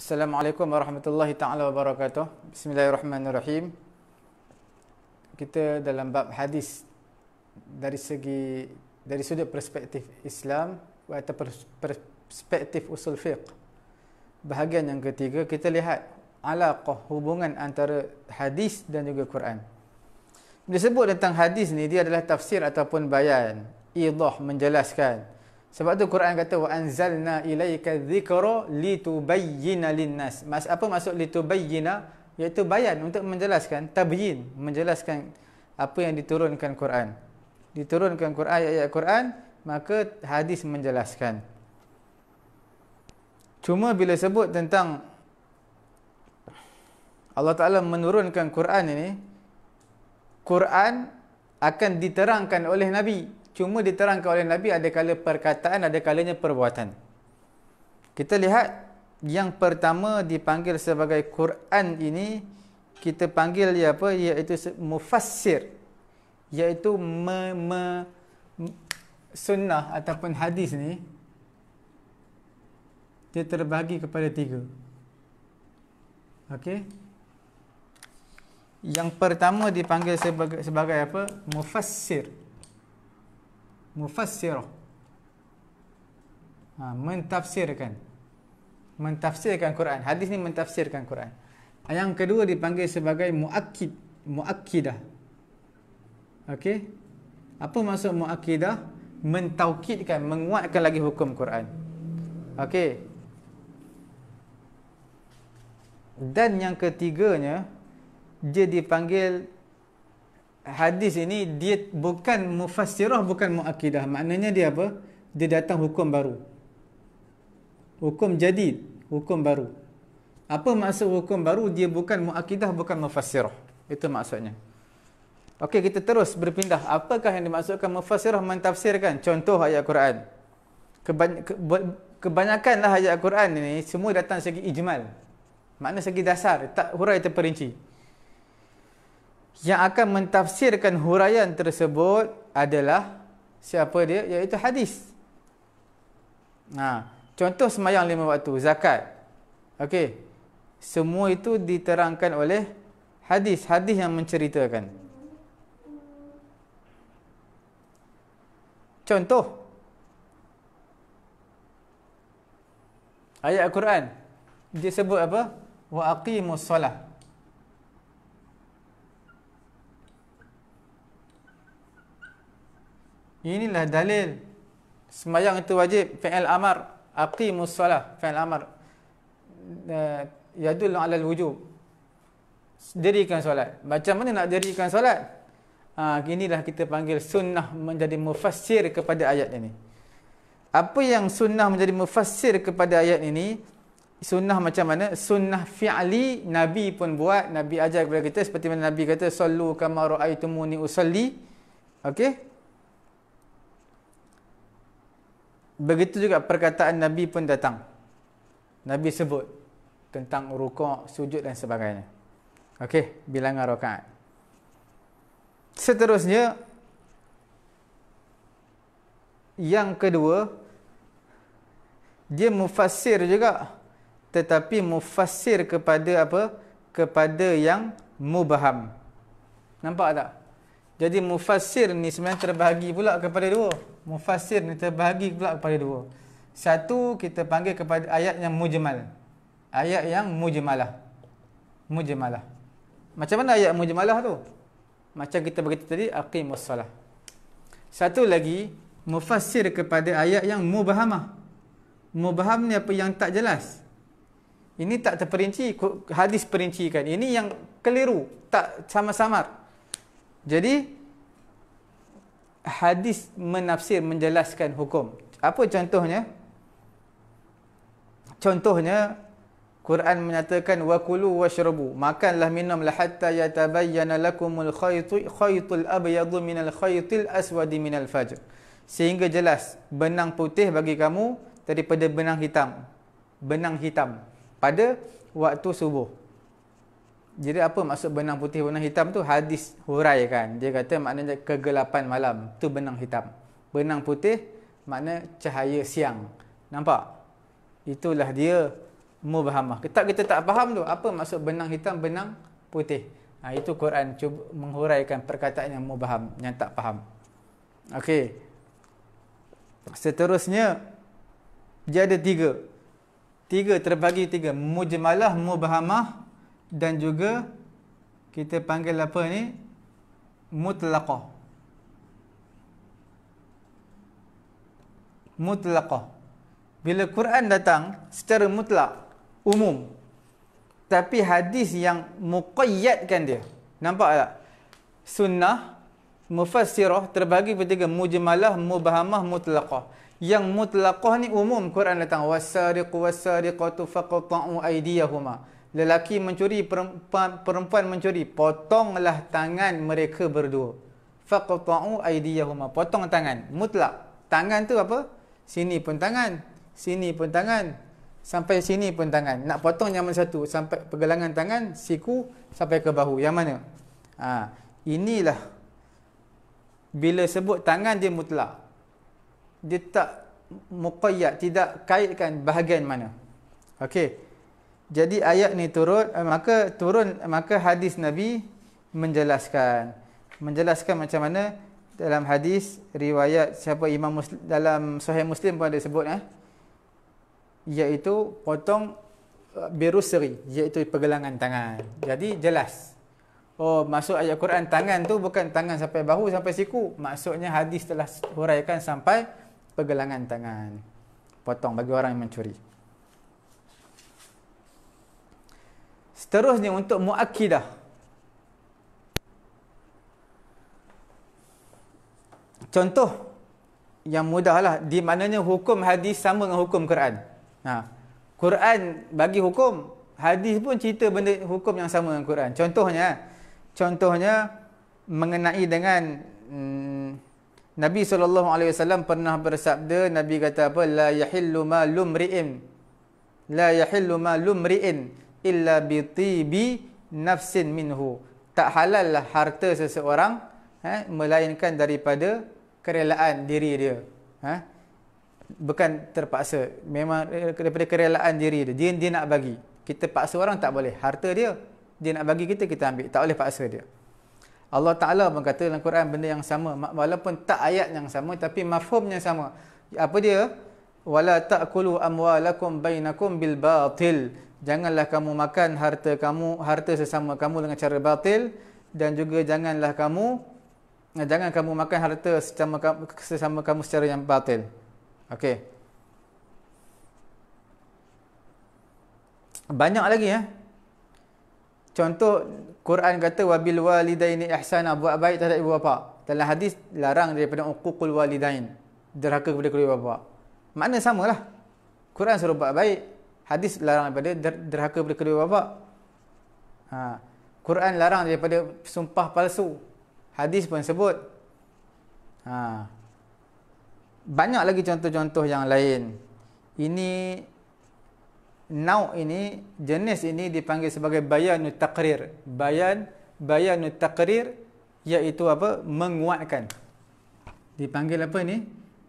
Assalamualaikum warahmatullahi taala wabarakatuh. Bismillahirrahmanirrahim. Kita dalam bab hadis dari segi dari sudut perspektif Islam atau perspektif usul fiqh. Bahagian yang ketiga kita lihat alaqah hubungan antara hadis dan juga Quran. Disebut tentang hadis ni dia adalah tafsir ataupun bayan, idah menjelaskan. Sebab tu Quran kata wa anzalna ilaika dhikra litubayyana linnas. Mas apa maksud litubayyana? Yaitu bayan untuk menjelaskan, tabyin, menjelaskan apa yang diturunkan Quran. Diturunkan Quran ayat-ayat Quran, maka hadis menjelaskan. Cuma bila sebut tentang Allah Taala menurunkan Quran ini, Quran akan diterangkan oleh Nabi cuma diterangkan oleh Nabi ada kala perkataan ada kalanya perbuatan kita lihat yang pertama dipanggil sebagai Quran ini kita panggil dia apa iaitu mufassir iaitu me, me, sunnah ataupun hadis ni dia terbagi kepada tiga okey yang pertama dipanggil sebagai sebagai apa mufassir mufassirah ha, mentafsirkan mentafsirkan Quran hadis ni mentafsirkan Quran yang kedua dipanggil sebagai muakkid muakkidah okey apa maksud muakkidah mentaukidkan menguatkan lagi hukum Quran okey dan yang ketiganya dia dipanggil hadis ini dia bukan mufassirah bukan muakidah maknanya dia apa dia datang hukum baru hukum jadid hukum baru apa maksud hukum baru dia bukan muakidah bukan mufassirah itu maksudnya okey kita terus berpindah apakah yang dimaksudkan mufassirah mentafsirkan contoh ayat Quran kebanyakanlah ayat Quran ini semua datang segi ijmal makna segi dasar tak hurai terperinci yang akan mentafsirkan huraian tersebut adalah siapa dia iaitu hadis. Ha, contoh semayang lima waktu zakat. Okey. Semua itu diterangkan oleh hadis, hadis yang menceritakan. Contoh Ayat Al-Quran dia sebut apa? Wa aqimus solah. Inilah dalil semayang itu wajib fi'il amar aqimus solah fi'il amar eh, yadullu ala alwujub. Dirikan solat. Macam mana nak dirikan solat? ha, inilah kita panggil sunnah menjadi mufassir kepada ayat ini. Apa yang sunnah menjadi mufassir kepada ayat ini? Sunnah macam mana? Sunnah fi'ali Nabi pun buat. Nabi ajar kepada kita seperti mana Nabi kata Sallu kama ra'aitumuni usalli. Okey? begitu juga perkataan Nabi pun datang. Nabi sebut tentang rukuk, sujud dan sebagainya. Okey, bilangan rakaat. Seterusnya yang kedua dia mufassir juga tetapi mufassir kepada apa? kepada yang mubaham. Nampak tak? Jadi mufassir ni sebenarnya terbahagi pula kepada dua. Mufassir ni terbahagi pula kepada dua. Satu kita panggil kepada ayat yang mujmal. Ayat yang mujmalah. Mujmalah. Macam mana ayat mujmalah tu? Macam kita berkata tadi, aqimus salah. Satu lagi, mufassir kepada ayat yang mubahamah. Mubaham ni apa yang tak jelas. Ini tak terperinci, hadis perincikan. Ini yang keliru, tak sama-samar. -sama. Jadi hadis menafsir menjelaskan hukum. Apa contohnya? Contohnya Quran menyatakan wa waqulu washrabu makanlah minumlah hatta yatabayyana lakumul khaytul khaytul abyadu minal khaytil aswadi minal fajr sehingga jelas benang putih bagi kamu daripada benang hitam benang hitam pada waktu subuh jadi apa maksud benang putih benang hitam tu hadis hurai kan dia kata maknanya kegelapan malam tu benang hitam benang putih makna cahaya siang nampak itulah dia mubahamah kita kita tak faham tu apa maksud benang hitam benang putih ha, itu Quran cuba menghuraikan perkataan yang mubaham yang tak faham okey seterusnya dia ada tiga tiga terbagi tiga mujmalah mubahamah dan juga kita panggil apa ni mutlaqah mutlaqah bila Quran datang secara mutlak umum tapi hadis yang muqayyadkan dia nampak tak sunnah mufassirah terbagi pada mujmalah mubahamah mutlaqah yang mutlaqah ni umum Quran datang wasariq wasariqatu faqta'u aydiyahuma lelaki mencuri perempuan, perempuan mencuri potonglah tangan mereka berdua faqta'u aidiyahuma potong tangan mutlak tangan tu apa sini pun tangan sini pun tangan sampai sini pun tangan nak potong yang mana satu sampai pergelangan tangan siku sampai ke bahu yang mana ha, inilah bila sebut tangan dia mutlak dia tak muqayyad tidak kaitkan bahagian mana okey jadi ayat ni turun eh, maka turun maka hadis nabi menjelaskan menjelaskan macam mana dalam hadis riwayat siapa imam muslim, dalam sahih muslim pun ada sebut eh iaitu potong eh, berusri iaitu pergelangan tangan jadi jelas oh masuk ayat Quran tangan tu bukan tangan sampai bahu sampai siku maksudnya hadis telah huraikan sampai pergelangan tangan potong bagi orang yang mencuri Seterusnya untuk muakidah. Contoh yang mudahlah di mananya hukum hadis sama dengan hukum Quran. Ha. Quran bagi hukum, hadis pun cerita benda hukum yang sama dengan Quran. Contohnya contohnya mengenai dengan hmm, Nabi SAW pernah bersabda Nabi kata apa la yahillu ma lumri'in la yahillu ma lumri'in illa bi tibi nafsin minhu. Tak halal lah harta seseorang eh, melainkan daripada kerelaan diri dia. Eh? Bukan terpaksa. Memang eh, daripada kerelaan diri dia. dia. Dia nak bagi. Kita paksa orang tak boleh. Harta dia, dia nak bagi kita, kita ambil. Tak boleh paksa dia. Allah Ta'ala pun kata dalam Quran benda yang sama. Walaupun tak ayat yang sama, tapi mafhum sama. Apa dia? Wala ta'kulu amwalakum bainakum bil batil janganlah kamu makan harta kamu harta sesama kamu dengan cara batil dan juga janganlah kamu eh, jangan kamu makan harta sesama kamu, sesama kamu secara yang batil. Okey. Banyak lagi eh. Contoh Quran kata wabil walidaini ihsana buat baik terhadap ibu bapa. Dalam hadis larang daripada uququl walidain derhaka kepada kedua ibu bapa. Makna samalah. Quran suruh buat baik hadis larang daripada derhaka daripada kedua bapa. Ha. Quran larang daripada sumpah palsu. Hadis pun sebut. Ha. Banyak lagi contoh-contoh yang lain. Ini now ini jenis ini dipanggil sebagai bayan taqrir. Bayan bayan taqrir iaitu apa? menguatkan. Dipanggil apa ni?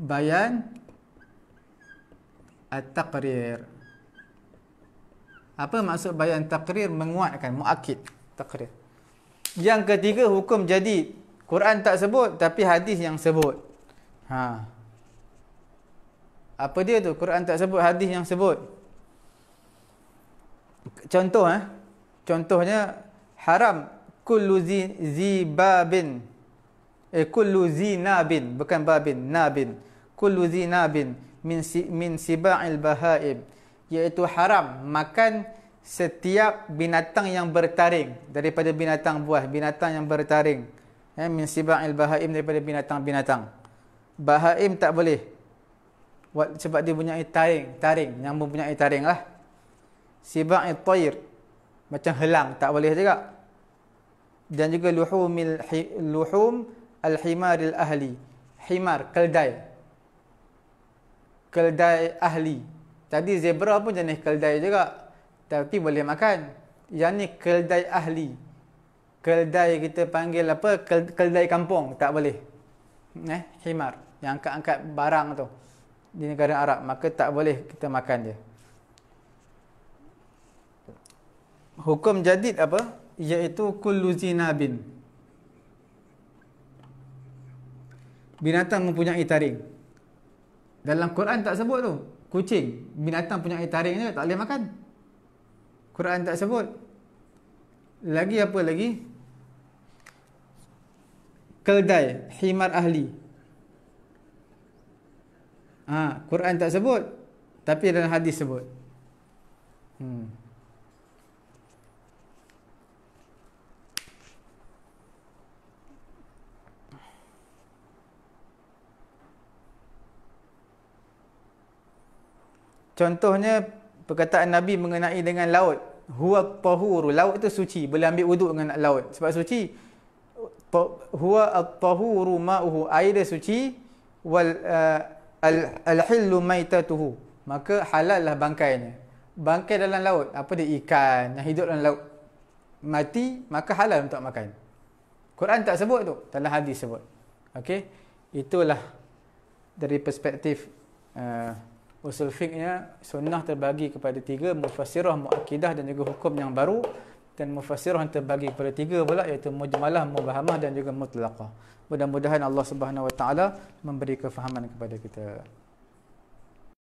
Bayan at-taqrir. Apa maksud bayan takrir menguatkan muakid takrir. Yang ketiga hukum jadi Quran tak sebut tapi hadis yang sebut. Ha. Apa dia tu? Quran tak sebut hadis yang sebut. Contoh eh. Contohnya haram kullu zibabin. Eh kullu zinabin bukan babin, nabin. Kullu zinabin min si, min siba'il bahaib iaitu haram makan setiap binatang yang bertaring daripada binatang buas binatang yang bertaring ya min sibail bahaim daripada binatang-binatang bahaim tak boleh sebab dia punya taring taring yang punya taring lah sibail tayr macam helang tak boleh juga dan juga luhumil luhum al ahli himar keldai keldai ahli Tadi zebra pun jenis keldai juga. Tapi boleh makan. Yang ni keldai ahli. Keldai kita panggil apa? Keldai kampung. Tak boleh. Eh, himar. Yang angkat-angkat barang tu. Di negara Arab. Maka tak boleh kita makan dia. Hukum jadid apa? Iaitu kulluzinabin. Binatang mempunyai taring. Dalam Quran tak sebut tu kucing binatang punya air taring je tak boleh makan Quran tak sebut lagi apa lagi keldai himar ahli ah ha, Quran tak sebut tapi dalam hadis sebut hmm Contohnya perkataan Nabi mengenai dengan laut. Huwa tahuru. Laut itu suci. Boleh ambil wuduk dengan laut. Sebab suci. Huwa tahuru ma'uhu. Air dia suci. Wal uh, al-hillu al maitatuhu. Maka halallah bangkainya. Bangkai dalam laut. Apa dia? Ikan yang hidup dalam laut. Mati, maka halal untuk makan. Quran tak sebut tu. Dalam hadis sebut. Okey. Itulah dari perspektif uh, usul fiqhnya sunnah terbagi kepada tiga mufassirah, mu'akidah dan juga hukum yang baru dan mufassirah yang terbagi kepada tiga pula iaitu mujmalah, mubahamah dan juga mutlaqah mudah-mudahan Allah Subhanahu Wa Taala memberi kefahaman kepada kita